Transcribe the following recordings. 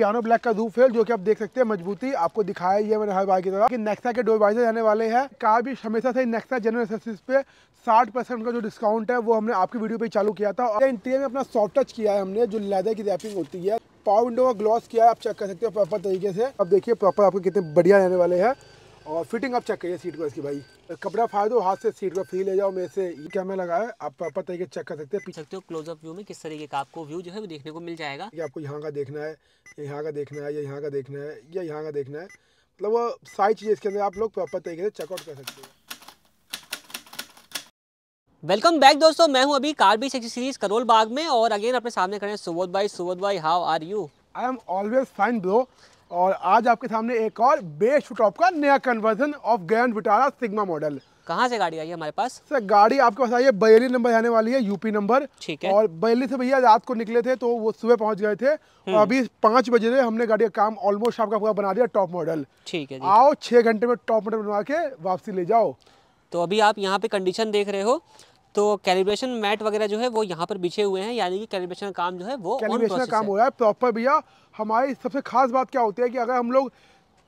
Piano black का धूप fail जो कि आप देख सकते हैं मजबूती आपको दिखाया ये मैंने हर बार की तरह कि नेक्सा के डिवाइजर रहने वाले हैं कार भी हमेशा से नेक्सा जनरल सर्विस पे 60 परसेंट का जो डिस्काउंट है वो हमने आपकी वीडियो पे चालू किया था और इंटीरियर में अपना सॉफ्ट टच किया है हमने जो लेदर की रैपिंग होती है पावर विंडो का ग्लॉस किया है आप चेक कर सकते हो प्रॉपर तरीके से अब देखिए प्रॉपर आपको कितने बढ़िया रहने वाले हैं और फिटिंग आप चेक करिए सीट को इसकी भाई कपड़ा फाड़ दो हाथ से सीट को फ्री ले जाओ मेरे से ये कैमरा लगा है आप अपन तरीके चेक कर सकते हैं सकते हो क्लोजअप व्यू में किस तरीके का आपको व्यू जो है वो देखने को मिल जाएगा ये आपको यहाँ का देखना है यहाँ का देखना है या यहाँ का देखना है या यहाँ का देखना है मतलब वो सारी चीज़ें इसके अंदर आप लोग प्रॉपर तरीके से चेकआउट कर सकते हैं वेलकम बैक दोस्तों मैं हूं अभी कार बीच सीरीज करोल बाग में और अगेन अपने सामने खड़े हैं सुबोध भाई सुबोध भाई how are you I am always fine bro और आज आपके सामने एक और बेस्टॉप टॉप का नया conversion of Grand Vitara Sigma model कहाँ से गाड़ी आई है हमारे पास सर गाड़ी आपके पास आई है बरेली नंबर आने वाली है यूपी नंबर ठीक है और बरेली से भैया रात को निकले थे तो वो सुबह पहुंच गए थे और हम्म। अभी पांच बजे से हमने गाड़ी का काम ऑलमोस्ट आपका पूरा बना दिया टॉप मॉडल ठीक है आओ छह घंटे में टॉप मॉडल बनवा के वापसी ले जाओ तो अभी आप यहाँ पे कंडीशन देख रहे हो तो कैलिब्रेशन मैट वगैरह जो है वो यहाँ पर बिछे हुए हैं यानी कि कैलिब्रेशन काम जो है वो कैलिब्रेशन काम हो रहा है प्रॉपर भैया हमारी सबसे खास बात क्या होती है कि अगर हम लोग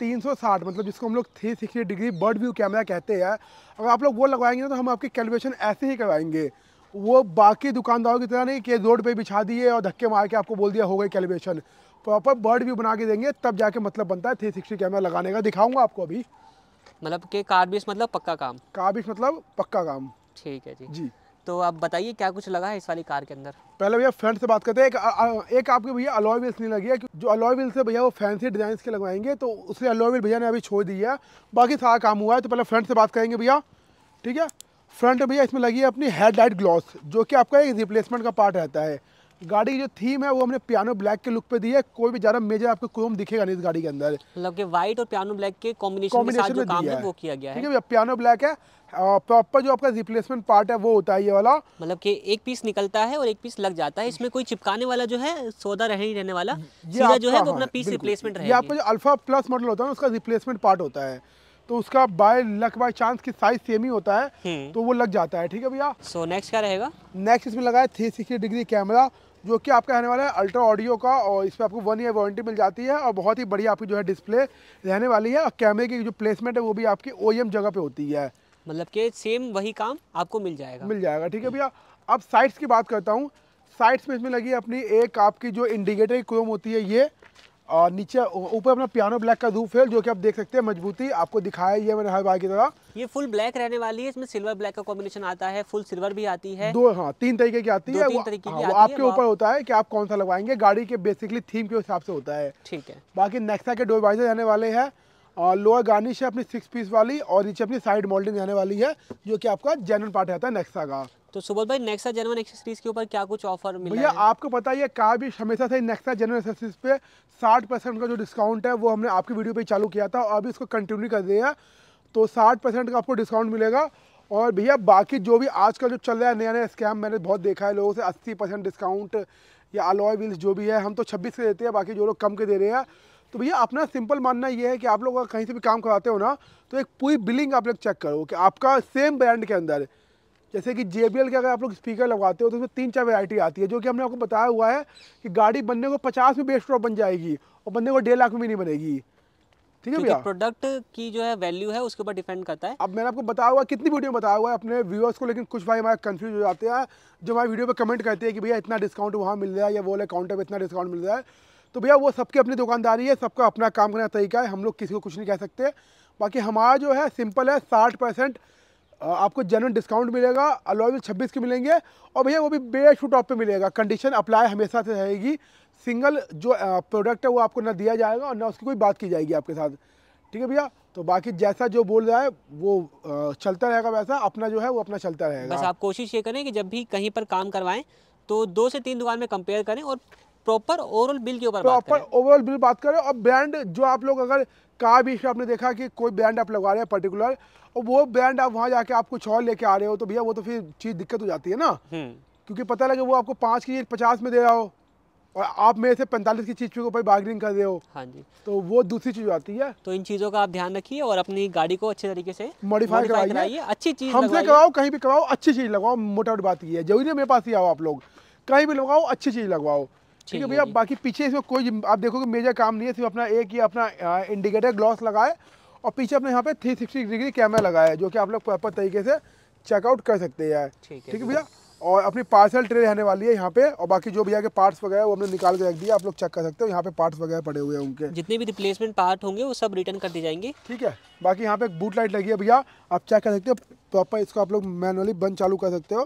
360 मतलब जिसको हम लोग sixty degree bird view camera कहते हैं अगर आप लोग वो लगवाएंगे ना तो हम आपकी कैलिब्रेशन ऐसे ही करवाएंगे वो बाकी दुकानदारों की तरह नहीं कि रोड पे बिछा दिए और धक्के मार के आपको बोल दिया हो गई कैलिब्रेशन प्रॉपर बर्ड व्यू बना के देंगे तब जाके मतलब बनता है थ्री सिक्सटी कैमरा लगाने का दिखाऊंगा आपको अभी मतलब के कार्बिस मतलब पक्का काम कार्बिस मतलब पक्का काम ठीक है जी जी तो आप बताइए क्या कुछ लगा है इस वाली कार के अंदर पहले भैया फ्रंट से बात करते हैं एक आ, एक आपके भैया अलॉय व्हील्स नहीं लगी है जो अलॉय व्हील्स है भैया वो फैंसी डिजाइन के लगवाएंगे तो उसने अलॉय व्हील भैया ने अभी छोड़ दिया है बाकी सारा काम हुआ है तो पहले फ्रंट से बात करेंगे भैया ठीक है फ्रंट भैया इसमें लगी है अपनी हेडलाइट ग्लॉस जो कि आपका एक रिप्लेसमेंट का पार्ट रहता है गाड़ी की जो थीम है वो हमने पियानो ब्लैक के लुक पे दी है कोई भी ज्यादा मेजर आपको क्रोम दिखेगा नहीं इस गाड़ी के अंदर मतलब कि व्हाइट और पियानो ब्लैक के कॉम्बिनेशन में साथ जो काम है वो किया गया है ठीक है पियानो ब्लैक है प्रॉपर जो आपका रिप्लेसमेंट पार्ट है वो होता है ये वाला मतलब कि एक पीस निकलता है और एक पीस लग जाता है इसमें कोई चिपकाने वाला जो है सौदा रह ही रहने वाला सीधा जो है वो अपना पीस रिप्लेसमेंट रहेगा ये आपका जो अल्फा प्लस मॉडल होता है उसका रिप्लेसमेंट पार्ट होता है तो उसका बाय लक बाय चांस की साइज सेम ही होता है हम्म। तो वो लग जाता है ठीक है भैया सो नेक्स्ट क्या रहेगा नेक्स्ट इसमें लगा है थ्री सिक्सटी डिग्री कैमरा जो कि आपका रहने वाला है अल्ट्रा ऑडियो का और इस पर आपको वन ईयर वारंटी मिल जाती है और बहुत ही बढ़िया आपकी जो है डिस्प्ले रहने वाली है और कैमरे की जो प्लेसमेंट है वो भी आपकी ओ e जगह पर होती है मतलब कि सेम वही काम आपको मिल जाएगा मिल जाएगा ठीक है भैया अब साइड्स की बात करता हूँ साइड्स में इसमें लगी अपनी एक आपकी जो इंडिकेटर की क्रोम होती है ये और नीचे ऊपर अपना पियानो ब्लैक का धूप है जो कि आप देख सकते हैं मजबूती आपको दिखाया ये मैंने हर बार की तरह ये फुल ब्लैक रहने वाली है इसमें सिल्वर ब्लैक का कॉम्बिनेशन आता है फुल सिल्वर भी आती है दो हाँ तीन तरीके की आती है हाँ, आपके ऊपर होता है की आप कौन सा लगवाएंगे गाड़ी के बेसिकली थीम के हिसाब से होता है ठीक है बाकी नेक्सा के डोर वाइजर रहने वाले है और लोअर गार्निश है अपनी सिक्स पीस वाली और नीचे अपनी साइड मोल्डिंग रहने वाली है जो कि आपका जेनरल पार्ट रहता है नेक्सा का तो सुबोध भाई नेक्सा जेनवन एक्सेसरीज के ऊपर क्या कुछ ऑफर मिला भैया आपको पता है कार भी हमेशा से नेक्सा जेनवन एक्सेसरीज पे 60 परसेंट का जो डिस्काउंट है वो हमने आपकी वीडियो पे चालू किया था और अभी इसको कंटिन्यू कर दिया तो 60 परसेंट का आपको डिस्काउंट मिलेगा और भैया बाकी जो भी आज जो चल रहा है नया नया स्कैम मैंने बहुत देखा है लोगों से अस्सी डिस्काउंट या अलॉय व्हील्स जो भी है हम तो छब्बीस के देते हैं बाकी जो लोग कम के दे रहे हैं तो भैया अपना सिंपल मानना ये है कि आप लोग अगर कहीं से भी काम कराते हो ना तो एक पूरी बिलिंग आप लोग चेक करो कि आपका सेम ब्रांड के अंदर है जैसे कि जे बी एल के अगर आप लोग स्पीकर लगवाते हो तो उसमें तीन चार वेरायटी आती है जो कि हमने आपको बताया हुआ है कि गाड़ी बनने को पचास में बेस्ट बन जाएगी और बनने को डेढ़ लाख में भी नहीं बनेगी ठीक है भैया प्रोडक्ट की जो है वैल्यू है उसके ऊपर डिपेंड करता है अब मैंने आपको बताया हुआ कितनी वीडियो में बताया हुआ है अपने व्यूअर्स को लेकिन कुछ भाई हमारे कंफ्यूज हो जाते हैं जो हमारे वीडियो पर कमेंट करते हैं कि भैया इतना डिस्काउंट वहाँ मिल रहा है या वो वाले काउंटर पर इतना डिस्काउंट मिल रहा है तो भैया वो सबकी अपनी दुकानदारी है सबका अपना काम करने का तरीका है हम लोग किसी को कुछ नहीं कह सकते बाकी हमारा जो है सिंपल है साठ परसेंट आपको जेनवन डिस्काउंट मिलेगा अलॉयल छब्बीस के मिलेंगे और भैया वो भी बेयर छूट ऑफ पे मिलेगा कंडीशन अप्लाई हमेशा से रहेगी सिंगल जो प्रोडक्ट है वो आपको ना दिया जाएगा और ना उसकी कोई बात की जाएगी आपके साथ ठीक है भैया तो बाकी जैसा जो बोल रहा है वो चलता रहेगा वैसा अपना जो है वो अपना चलता रहेगा बस आप कोशिश ये करें कि जब भी कहीं पर काम करवाएं तो दो से तीन दुकान में कंपेयर करें और प्रॉपर ओवरऑल बिल के ऊपर प्रॉपर ओवरऑल बिल बात करें और ब्रांड जो आप लोग अगर कहाँ भी आपने देखा कि कोई ब्रांड आप लगा रहे हैं पर्टिकुलर और वो ब्रांड आप वहाँ जाके आप कुछ और लेके आ रहे हो तो भैया वो तो फिर चीज़ दिक्कत हो जाती है ना हम्म। क्योंकि पता लगे वो आपको पाँच की पचास में दे रहा हो और आप मेरे से पैंतालीस की चीज़ के ऊपर बार्गेनिंग कर रहे हो हाँ जी तो वो दूसरी चीज़ आती है तो इन चीज़ों का आप ध्यान रखिए और अपनी गाड़ी को अच्छे तरीके से मॉडिफाई कराइए अच्छी चीज़ हमसे करवाओ कहीं भी करवाओ अच्छी चीज़ लगाओ मोटा मोटी बात ये है जरूरी है मेरे पास ही आओ आप लोग कहीं भी लगाओ अच्छी चीज़ लगवाओ ठीक है भैया बाकी पीछे इसमें कोई आप देखोगे मेजर काम नहीं है सिर्फ अपना एक ही अपना इंडिकेटर ग्लॉस लगाए और पीछे अपने यहाँ पे 360 डिग्री कैमरा लगाया है जो कि आप लोग प्रॉपर तरीके से चेकआउट कर सकते हैं ठीक है भैया और अपनी पार्सल ट्रे रहने वाली है यहाँ पे और बाकी जो भैया के पार्ट्स वगैरह वो हमने निकाल के रख दिया आप लोग चेक कर सकते हो यहाँ पे पार्ट्स वगैरह पड़े हुए हैं उनके जितने भी रिप्लेसमेंट पार्ट होंगे वो सब रिटर्न कर दिए जाएंगे ठीक है बाकी यहाँ पे एक बूट लाइट लगी है भैया आप चेक कर सकते हो प्रॉपर इसको आप लोग मैनुअली बंद चालू कर सकते हो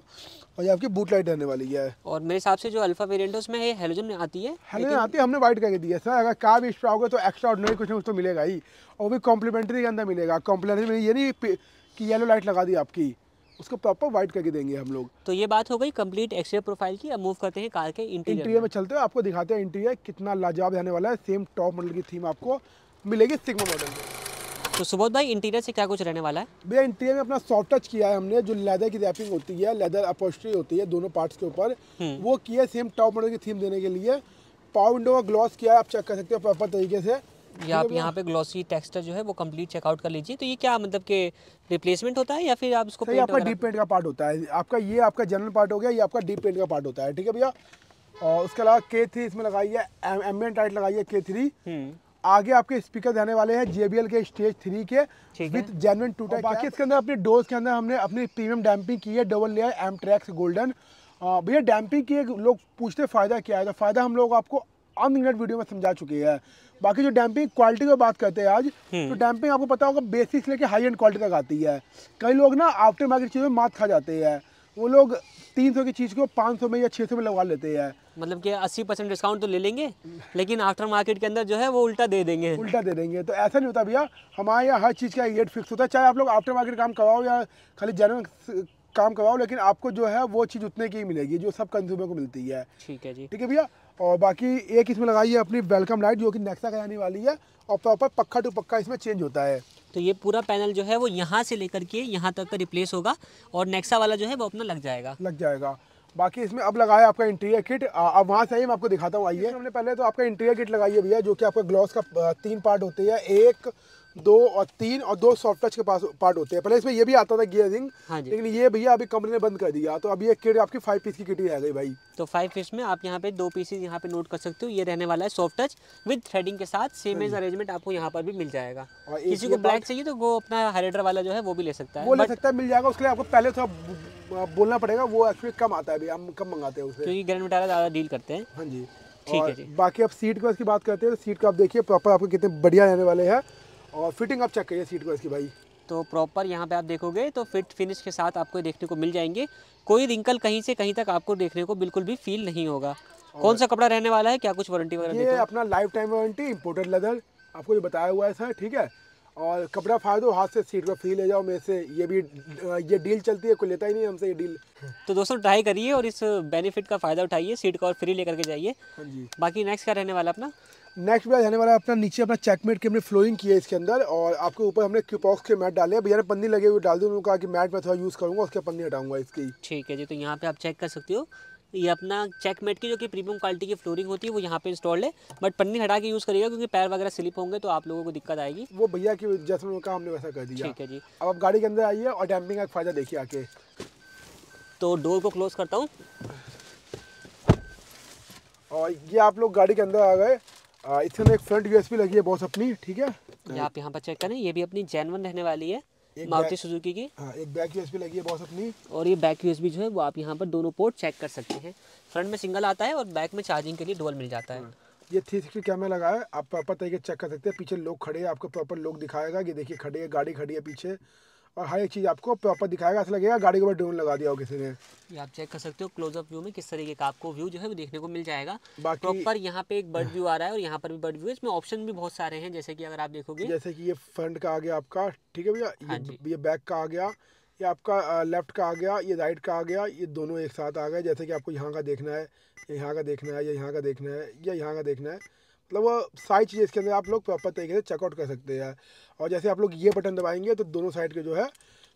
और ये आपकी बूट लाइट रहने वाली है और मेरे हिसाब से जो अल्फा वेरियंट है उसमें हेलोजन आती है हेलोजन आती है हमने वाइट करके दी है सर अगर कार भी एक्स्ट्रा होगा तो एक्स्ट्रा ऑर्डनरी कुछ ना तो मिलेगा ही और भी कॉम्प्लीमेंट्री के अंदर मिलेगा कॉम्प्लीमेंट्री ये नहीं कि येलो लाइट लगा दी आपकी उसको प्रॉपर वाइट करके देंगे हम लोग तो ये बात हो गई कंप्लीट एक्सरे प्रोफाइल की अब मूव करते हैं कार के इंटीरियर इंटीरियर में।, चलते हैं आपको दिखाते हैं इंटीरियर कितना लाजवाब रहने वाला है सेम टॉप मॉडल की थीम आपको मिलेगी सिग्मा मॉडल में तो सुबोध भाई इंटीरियर से क्या कुछ रहने वाला है भैया इंटीरियर में अपना सॉफ्ट टच किया है हमने जो लेदर की रैपिंग होती है लेदर अपोस्ट्री होती है दोनों पार्ट्स के ऊपर हम्म। वो किया सेम टॉप मॉडल की थीम देने के लिए पावर विंडो का ग्लॉस किया है आप चेक कर सकते हो प्रॉपर तरीके से ये आप मतलब यहाँ पे ग्लॉसी टेक्सचर जो है वो कंप्लीट चेकआउट कर लीजिए तो ये क्या मतलब के रिप्लेसमेंट होता है या फिर आप इसको पेंट आपका डीप पेंट का पार्ट होता है आपका ये आपका जनरल पार्ट हो गया ये आपका डीप पेंट का पार्ट होता है ठीक है भैया और उसके अलावा के थ्री इसमें लगाई है एम्बियंट टाइट लगाई है के थ्री आगे आपके स्पीकर देने वाले हैं जेबीएल के स्टेज थ्री के विद जेनवन टू टाइप बाकी इसके अंदर अपने डोज के अंदर हमने अपनी प्रीमियम डैम्पिंग की है double layer M tracks golden भैया डैम्पिंग की लोग पूछते फ़ायदा क्या है तो फ़ायदा हम लोग आपको ऑन इंग्लैंड वीडियो में समझा चुके हैं बाकी जो डैम्पिंग क्वालिटी की बात करते हैं आज हम्म। तो डैम्पिंग आपको पता होगा बेसिक लेके हाई एंड क्वालिटी तक आती है कई लोग ना आफ्टर मार्केट चीज़ों में मात खा जाते हैं वो लोग तीन सौ की चीज़ को पाँच सौ में या छः सौ में लगवा लेते हैं मतलब कि अस्सी परसेंट डिस्काउंट तो ले लेंगे लेकिन आफ्टर मार्केट के अंदर जो है वो उल्टा दे देंगे उल्टा दे देंगे तो ऐसा नहीं होता भैया हमारे यहाँ हर चीज़ का रेट फिक्स होता है चाहे आप लोग आफ्टर मार्केट काम करवाओ या खाली जनरल काम करवाओ लेकिन आपको जो है वो चीज़ उतने की ही मिलेगी जो सब कंज्यूमर को मिलती है ठीक है जी ठीक है भैया और बाकी एक इसमें लगाई है अपनी वेलकम लाइट जो कि नेक्सा का जाने वाली है और प्रॉपर पक्का टू पक्का इसमें चेंज होता है तो ये पूरा पैनल जो है वो यहाँ से लेकर के यहाँ तक का रिप्लेस होगा और नेक्सा वाला जो है वो अपना लग जाएगा लग जाएगा बाकी इसमें अब लगाया आपका इंटीरियर किट अब वहाँ से ही मैं आपको दिखाता हूँ आइए हमने पहले तो आपका इंटीरियर किट लगाई है भैया जो कि आपका ग्लॉस का तीन पार्ट होती है एक दो और तीन और दो सॉफ्ट टच के पास पार्ट होते हैं पहले इसमें ये भी आता था गियर रिंग हाँ लेकिन ये भैया अभी कंपनी ने बंद कर दिया तो अभी ये किट आपकी फाइव पीस की किट ही रह गई भाई तो फाइव पीस में आप यहाँ पे दो पीसेज यहाँ पे नोट कर सकते हो ये रहने वाला है सॉफ्ट टच विद थ्रेडिंग के साथ सेम एज अरेंजमेंट आपको यहाँ पर भी मिल जाएगा और किसी को ब्लैक चाहिए तो वो अपना हाइड्रेटर वाला जो है वो भी ले सकता है वो ले सकता है मिल जाएगा उसके लिए आपको पहले थोड़ा बोलना पड़ेगा वो एक्चुअली कम आता है अभी हम कम मंगाते हैं उसे क्योंकि ग्रैंड मिटारा ज़्यादा डील करते हैं हाँ जी ठीक है बाकी आप सीट की बात करते हैं तो सीट का आप देखिए प्रॉपर आपको कितने बढ़िया रहने वाले हैं और फिटिंग आप चेक करिए सीट को इसकी भाई तो प्रॉपर यहाँ पे आप देखोगे तो फिट फिनिश के साथ आपको देखने को मिल जाएंगे कोई रिंकल कहीं से कहीं तक आपको देखने को बिल्कुल भी फील नहीं होगा कौन सा कपड़ा रहने वाला है क्या कुछ वारंटी वगैरह ये अपना life time warranty imported leather आपको ये बताया हुआ है सर ठीक है और कपड़ा फाड़ दो हाथ से सीट पर फ्री ले जाओ मेरे से ये भी ये डील चलती है कोई लेता ही नहीं हमसे ये डील तो दोस्तों ट्राई करिए और इस बेनिफिट का फ़ायदा उठाइए सीट कवर फ्री लेकर के जाइए हाँ बाकी नेक्स्ट क्या रहने वाला अपना नेक्स्ट बैच आने वाला अपना नीचे अपना चेकमेट के हमने फ्लोइंग किया है इसके अंदर और आपके ऊपर हमने क्यूपॉक्स के मैट डाले भैया ने पन्नी लगे हुए डाल दी उन्होंने कहा कि मैट मैं थोड़ा यूज़ करूँगा उसके पन्नी हटाऊंगा इसकी ठीक है जी तो यहाँ पे आप चेक कर सकते हो ये अपना चेकमेट की जो कि प्रीमियम क्वालिटी की फ्लोरिंग होती है वो यहाँ पे इंस्टॉल है बट पन्नी हटा के यूज़ करिएगा क्योंकि पैर वगैरह स्लिप होंगे तो आप लोगों को दिक्कत आएगी वो भैया की जैसे उन्होंने कहा हमने वैसा कर दिया ठीक है जी अब आप गाड़ी के अंदर आइए और डैम्पिंग का फ़ायदा देखिए आके तो डोर को क्लोज करता हूँ और ये आप लोग गाड़ी के अंदर आ गए इसके अंदर एक फ्रंट यूएसपी लगी है बॉस अपनी ठीक है ये आप यहाँ पर चेक करें ये भी अपनी जैनवन रहने वाली है मारुति सुजुकी की हाँ एक बैक यूएसबी लगी है बॉस अपनी और ये बैक यूएसबी जो है वो आप यहाँ पर दोनों पोर्ट चेक कर सकते हैं फ्रंट में सिंगल आता है और बैक में चार्जिंग के लिए डोल मिल जाता है हाँ, ये थ्री सिक्सटी कैमरा लगा है आप प्रॉपर तरीके चेक कर सकते हैं पीछे लोग खड़े हैं आपको प्रॉपर लोग दिखाएगा ये देखिए खड़े है गाड़ी खड़ी है पीछे और हर एक चीज़ आपको प्रॉपर दिखाएगा ऐसा लगेगा गाड़ी के ऊपर ड्रोन लगा दिया हो किसी ने ये आप चेक कर सकते हो क्लोजअप व्यू में किस तरीके का आपको व्यू जो है वो देखने को मिल जाएगा प्रॉपर यहाँ पे एक बर्ड व्यू आ रहा है और यहाँ पर भी बर्ड व्यू है इसमें ऑप्शन भी बहुत सारे हैं जैसे कि अगर आप देखोगे जैसे कि ये फ्रंट का आ गया आपका ठीक है भैया ये, बैक हाँ का आ गया ये आपका लेफ्ट का आ गया ये राइट का आ गया ये दोनों एक साथ आ गया जैसे कि आपको यहाँ का देखना है यहाँ का देखना है या यहाँ का देखना है या यहाँ का देखना है मतलब वो सारी चीज़ें इसके अंदर आप लोग प्रॉपर तरीके से चेकआउट कर सकते हैं और जैसे आप लोग ये बटन दबाएंगे तो दोनों साइड के जो है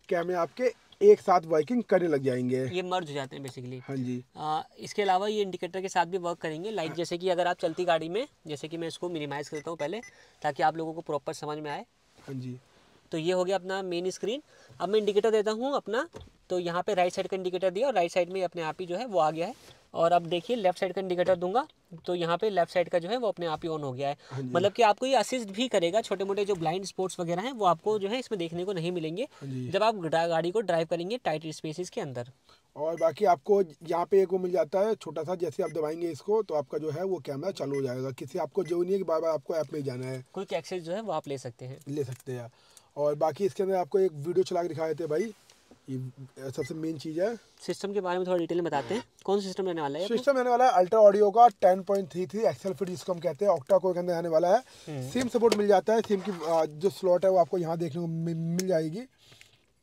कैमरे आपके एक साथ वर्किंग करने लग जाएंगे ये मर्ज हो जाते हैं बेसिकली हाँ जी आ, इसके अलावा ये इंडिकेटर के साथ भी वर्क करेंगे लाइक जैसे कि अगर आप चलती गाड़ी में जैसे कि मैं इसको मिनिमाइज़ करता हूँ पहले ताकि आप लोगों को प्रॉपर समझ में आए हाँ जी तो ये हो गया अपना मेन स्क्रीन अब मैं इंडिकेटर देता हूँ अपना तो यहाँ पे राइट साइड का इंडिकेटर दिया और राइट साइड में अपने आप ही जो है वो आ गया है और अब देखिए लेफ्ट साइड का इंडिकेटर दूंगा तो यहाँ पे लेफ्ट साइड का जो है वो अपने आप ही ऑन हो गया है हाँ मतलब कि आपको ये असिस्ट भी करेगा छोटे मोटे जो ब्लाइंड स्पॉट्स वगैरह हैं वो आपको जो है इसमें देखने को नहीं मिलेंगे हाँ जब आप गाड़ी को ड्राइव करेंगे टाइट स्पेसिस के अंदर और बाकी आपको यहाँ पे एक वो मिल जाता है छोटा सा जैसे आप दबाएंगे इसको तो आपका जो है वो कैमरा चालू हो जाएगा किसी आपको जो नहीं है कि बार बार आपको ऐप में जाना है क्विक एक्सेस जो है वो आप ले सकते हैं ले सकते हैं और बाकी इसके अंदर आपको एक वीडियो चला के दिखाए थे भाई ये सबसे मेन चीज़ है सिस्टम के बारे में थोड़ा डिटेल में बताते हैं कौन सा सिस्टम रहने वाला है सिस्टम रहने वाला है अल्ट्रा ऑडियो का ten point three three XL fit जिसको हम कहते हैं ऑक्टा कोर के अंदर रहने वाला है सिम हम्म। सपोर्ट मिल जाता है सिम की जो स्लॉट है वो आपको यहाँ देखने को मिल जाएगी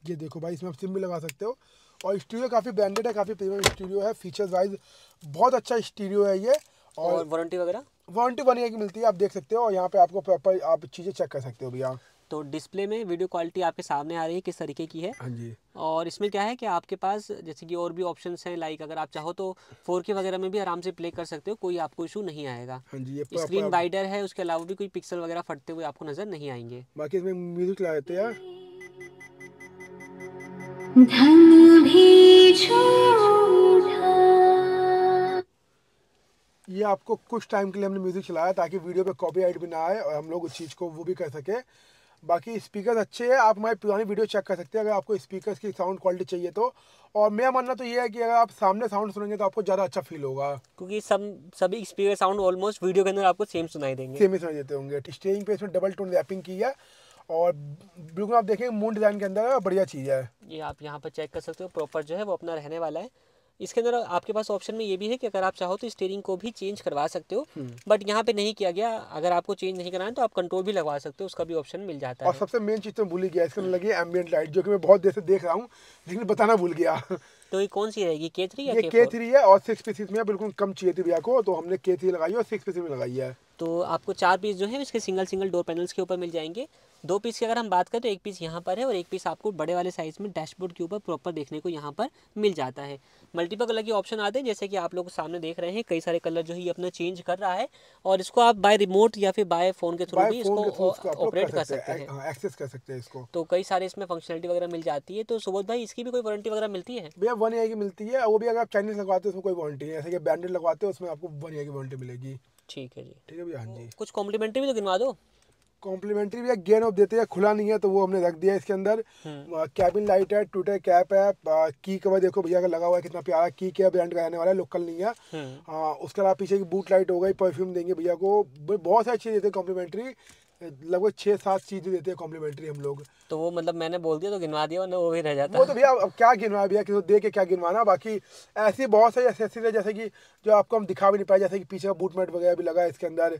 ये देखो भाई इसमें आप सिम भी लगा सकते हो और स्टूडियो काफ़ी ब्रांडेड है काफ़ी प्रीमियम स्टूडियो है फीचर्स वाइज बहुत अच्छा स्टूडियो है ये और वारंटी वगैरह वारंटी वन ईयर की मिलती है आप देख सकते हो और यहाँ पे आपको प्रॉपर आप चीज़ें चेक कर सकते हो भैया तो डिस्प्ले में वीडियो क्वालिटी आपके सामने आ रही है किस तरीके की है हाँ जी और इसमें क्या है कि आपके पास जैसे कि और भी ऑप्शन हैं लाइक अगर आप चाहो तो फोर के वगैरह में भी आराम से प्ले कर सकते हो कोई आपको इशू नहीं आएगा हाँ जी ये स्क्रीन तो वाइडर है उसके अलावा भी कोई पिक्सल वगैरह फटते हुए आपको नजर नहीं आएंगे बाकी इसमें म्यूजिक लगा देते यार ये आपको कुछ टाइम के लिए हमने म्यूज़िक चलाया ताकि वीडियो पे कॉपीराइट भी ना आए और हम लोग उस चीज़ को वो भी कर सके बाकी स्पीकर अच्छे हैं आप हमारी पुरानी वीडियो चेक कर सकते हैं अगर आपको स्पीकर्स की साउंड क्वालिटी चाहिए तो और मेरा मानना तो ये है कि अगर आप सामने साउंड सुनेंगे तो आपको ज़्यादा अच्छा फील होगा क्योंकि सब सभी स्पीकर साउंड ऑलमोस्ट वीडियो के अंदर आपको सेम सुनाई देंगे सेम ही सुनाई देते होंगे स्टेरिंग पे इसमें डबल टोन रैपिंग की है और बिल्कुल आप देखेंगे मून डिज़ाइन के अंदर बढ़िया चीज़ है ये आप यहाँ पर चेक कर सकते हो प्रॉपर जो है वो अपना रहने वाला है इसके अंदर आपके पास ऑप्शन में ये भी है कि अगर आप चाहो तो स्टेयरिंग को भी चेंज करवा सकते हो बट हम्म। यहाँ पे नहीं किया गया अगर आपको चेंज नहीं कराना तो आप कंट्रोल भी लगवा सकते हो उसका भी ऑप्शन मिल जाता और है और सबसे मेन चीज़ तो भूल गया इसके लगी एम्बियंट लाइट जो कि मैं बहुत देर से देख रहा हूँ लेकिन बताना भूल गया तो ये कौन सी रहेगी के थ्री के थ्री है और सिक्स पीसीस में बिल्कुल कम चाहिए थी भैया को तो हमने के थ्री लगाई है और सिक्स पीसीस में लगाई है तो आपको चार पीस जो है इसके सिंगल सिंगल डोर पैनल्स के ऊपर मिल जाएंगे दो पीस की अगर हम बात करें तो एक पीस यहाँ पर है और एक पीस आपको बड़े वाले साइज़ में डैशबोर्ड के ऊपर प्रॉपर देखने को यहाँ पर मिल जाता है मल्टीपल कलर के ऑप्शन आते हैं जैसे कि आप लोग सामने देख रहे हैं कई सारे कलर जो है अपना चेंज कर रहा है और इसको आप बाय रिमोट या फिर बाय फ़ोन के थ्रू भी इसको ऑपरेट कर सकते हैं एक्सेस कर सकते हैं इसको तो कई सारे इसमें फंक्शनलिटी वगैरह मिल जाती है तो सुबोध भाई इसकी भी कोई वारंटी वगैरह मिलती है भैया वन ईयर की मिलती है वो भी अगर आप चाइनीज लगवाते हैं उसमें कोई वारंटी नहीं जैसे कि ब्रांडेड लगवाते हैं उसमें आपको वन ईयर की वारंटी मिलेगी ठीक है जी ठीक है भैया हाँ जी कुछ कॉम्प्लीमेंट्री भी तो गिनवा दो कॉम्प्लीमेंट्री भी गेन ऑफ देते हैं खुला नहीं है तो वो हमने रख दिया इसके अंदर कैबिन हम्म। लाइट है टूटे कैप है की कवर देखो भैया का लगा हुआ है कितना प्यारा की क्या ब्रांड का आने वाला है लोकल नहीं है आ, हम्म। उसके अलावा पीछे की बूट लाइट हो गई परफ्यूम देंगे भैया को बहुत सारी चीज़ देते हैं कॉम्प्लीमेंट्री लगभग छह सात चीज देते हैं कॉम्प्लीमेंट्री हम लोग तो वो मतलब मैंने बोल दिया तो गिनवा दिया वो भी रह जाता वो तो भैया अब क्या गिनवा भैया किसी को दे के क्या गिनवाना बाकी ऐसी बहुत सारी एसेसरीज है जैसे कि जो आपको हम दिखा भी नहीं पाए जैसे कि पीछे का बूटमेट वगैरह भी लगा है इसके अंदर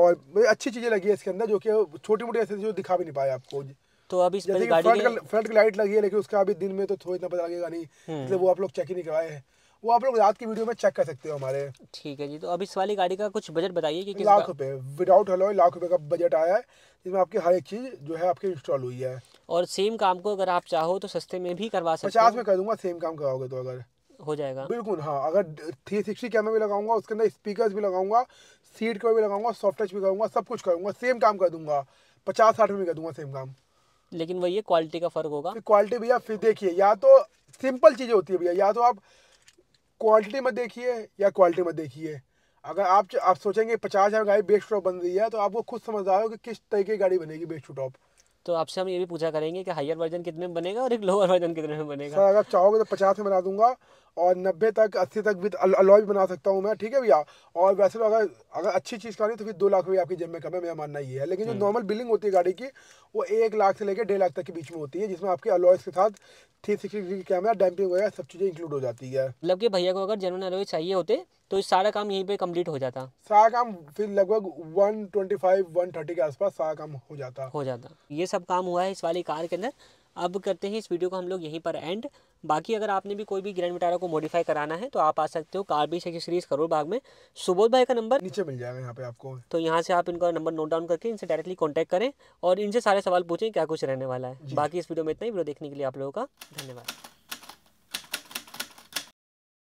और अच्छी चीज़ें लगी है इसके अंदर जो कि छोटी मोटी एसेसरी जो दिखा भी नहीं पाए आपको तो अभी फ्रंट फ्रंट की लाइट लगी है लेकिन उसका अभी दिन में तो थोड़ा इतना पता लगेगा नहीं हम्म। इसलिए वो आप लोग चेक ही नहीं करवाए हैं वो आप लोग रात की वीडियो में चेक कर सकते हो हमारे ठीक है जी तो अब इस वाली गाड़ी का कुछ बजट बताइए कि लाख रुपए विदाउट हलो लाख रुपए का बजट आया है जिसमें आपकी हर एक चीज़ जो है आपकी इंस्टॉल हुई है और सेम काम को अगर आप चाहो तो सस्ते में भी करवा सकते पचास में कर दूंगा सेम काम कराओगे तो अगर हो जाएगा बिल्कुल हाँ अगर थ्री सिक्सटी कैमरा भी लगाऊंगा उसके अंदर स्पीकर भी लगाऊंगा सीट कवर भी लगाऊंगा सॉफ्ट टच भी करूंगा सब कुछ करूंगा सेम काम कर दूंगा पचास साठ में कर दूंगा सेम काम लेकिन वही क्वालिटी का फर्क होगा क्वालिटी भैया फिर देखिए या तो सिंपल चीज़ें होती है भैया या तो आप क्वालिटी में देखिए या क्वालिटी में देखिए अगर आप आप सोचेंगे पचास हज़ार गाड़ी बेस्ट टॉप बन रही है तो आपको खुद समझदार हो कि किस तरीके की गाड़ी बनेगी बेस्ट टॉप तो आपसे हम ये भी पूछा करेंगे कि हायर वर्जन कितने में बनेगा और एक लोअर वर्जन कितने में बनेगा सर अगर चाहोगे तो पचास में बना दूंगा और नब्बे तक अस्सी तक भी अलॉय भी बना सकता हूँ मैं ठीक है भैया और वैसे तो अगर अगर अच्छी चीज़ का तो फिर दो लाख रुपये आपकी जेब में कम है मेरा मानना ही है लेकिन जो नॉर्मल हम्म। बिलिंग होती है गाड़ी की वो एक लाख से लेकर डेढ़ लाख तक के बीच में होती है जिसमें आपके अलॉयस के साथ three sixty degree camera damping वगैरह सब चीज़ें इंक्लूड हो जाती है मतलब कि भैया को अगर जनरल अलॉय चाहिए होते तो सारा काम यहीं पे कंप्लीट हो जाता सारा काम फिर लगभग 125 130 के आसपास सारा काम हो जाता हो जाता ये सब काम हुआ है इस वाली कार के अंदर अब करते हैं इस वीडियो को हम लोग यहीं पर एंड बाकी अगर आपने भी कोई भी ग्रैंड विटारा को मॉडिफाई कराना है तो आप आ सकते हो कार बीस एक्सेसरीज करोड़ बाग में सुबोध भाई का नंबर नीचे मिल जाएगा यहाँ पे आपको तो यहाँ से आप इनका नंबर नोट डाउन करके इनसे डायरेक्टली कॉन्टैक्ट करें और इनसे सारे सवाल पूछें क्या कुछ रहने वाला है बाकी इस वीडियो में इतना ही वीडियो देखने के लिए आप लोगों का धन्यवाद